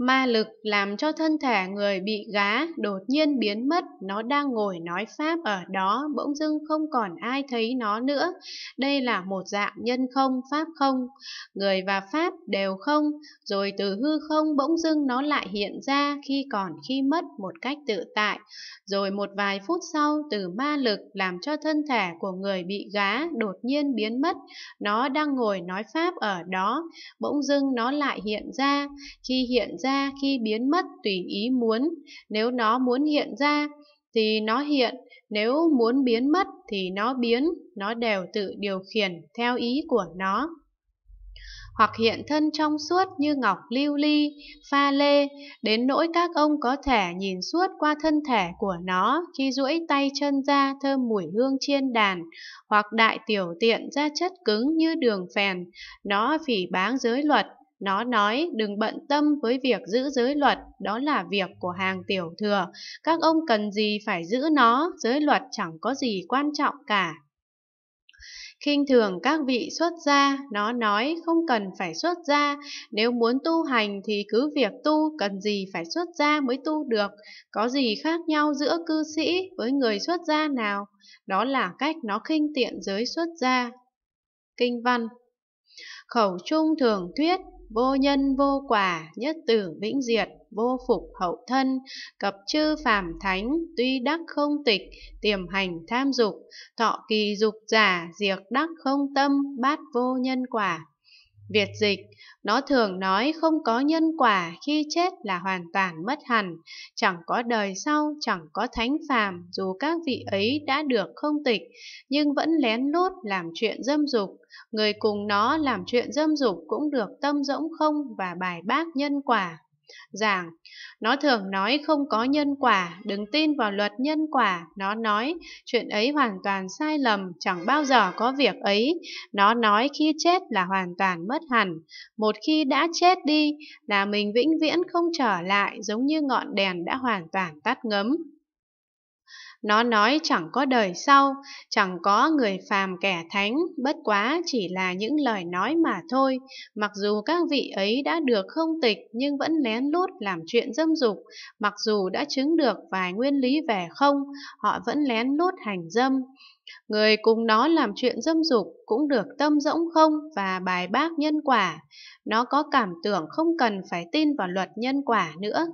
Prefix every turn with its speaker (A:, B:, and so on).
A: Ma lực làm cho thân thể người bị gá đột nhiên biến mất, nó đang ngồi nói pháp ở đó, bỗng dưng không còn ai thấy nó nữa. Đây là một dạng nhân không, pháp không, người và pháp đều không, rồi từ hư không bỗng dưng nó lại hiện ra khi còn khi mất một cách tự tại. Rồi một vài phút sau, từ ma lực làm cho thân thể của người bị gá đột nhiên biến mất, nó đang ngồi nói pháp ở đó, bỗng dưng nó lại hiện ra. Khi hiện ra ra khi biến mất tùy ý muốn. Nếu nó muốn hiện ra thì nó hiện, nếu muốn biến mất thì nó biến, nó đều tự điều khiển theo ý của nó. Hoặc hiện thân trong suốt như ngọc lưu ly, pha lê, đến nỗi các ông có thể nhìn suốt qua thân thể của nó khi duỗi tay chân ra thơm mùi hương chiên đàn, hoặc đại tiểu tiện ra chất cứng như đường phèn, nó phỉ báng giới luật, nó nói đừng bận tâm với việc giữ giới luật, đó là việc của hàng tiểu thừa. Các ông cần gì phải giữ nó, giới luật chẳng có gì quan trọng cả. kinh thường các vị xuất gia, nó nói không cần phải xuất gia, nếu muốn tu hành thì cứ việc tu, cần gì phải xuất gia mới tu được, có gì khác nhau giữa cư sĩ với người xuất gia nào, đó là cách nó khinh tiện giới xuất gia. Kinh văn Khẩu trung thường thuyết vô nhân vô quả, nhất tử vĩnh diệt, vô phục hậu thân, cập chư phàm thánh, tuy đắc không tịch, tiềm hành tham dục, thọ kỳ dục giả, diệt đắc không tâm, bát vô nhân quả. Việt dịch, nó thường nói không có nhân quả khi chết là hoàn toàn mất hẳn, chẳng có đời sau, chẳng có thánh phàm dù các vị ấy đã được không tịch, nhưng vẫn lén lút làm chuyện dâm dục. Người cùng nó làm chuyện dâm dục cũng được tâm rỗng không và bài bác nhân quả giảng. Nó thường nói không có nhân quả, đừng tin vào luật nhân quả. Nó nói chuyện ấy hoàn toàn sai lầm, chẳng bao giờ có việc ấy. Nó nói khi chết là hoàn toàn mất hẳn. Một khi đã chết đi là mình vĩnh viễn không trở lại giống như ngọn đèn đã hoàn toàn tắt ngấm. Nó nói chẳng có đời sau, chẳng có người phàm kẻ thánh, bất quá chỉ là những lời nói mà thôi. Mặc dù các vị ấy đã được không tịch nhưng vẫn lén lút làm chuyện dâm dục, mặc dù đã chứng được vài nguyên lý về không, họ vẫn lén lút hành dâm. Người cùng nó làm chuyện dâm dục cũng được tâm rỗng không và bài bác nhân quả. Nó có cảm tưởng không cần phải tin vào luật nhân quả nữa.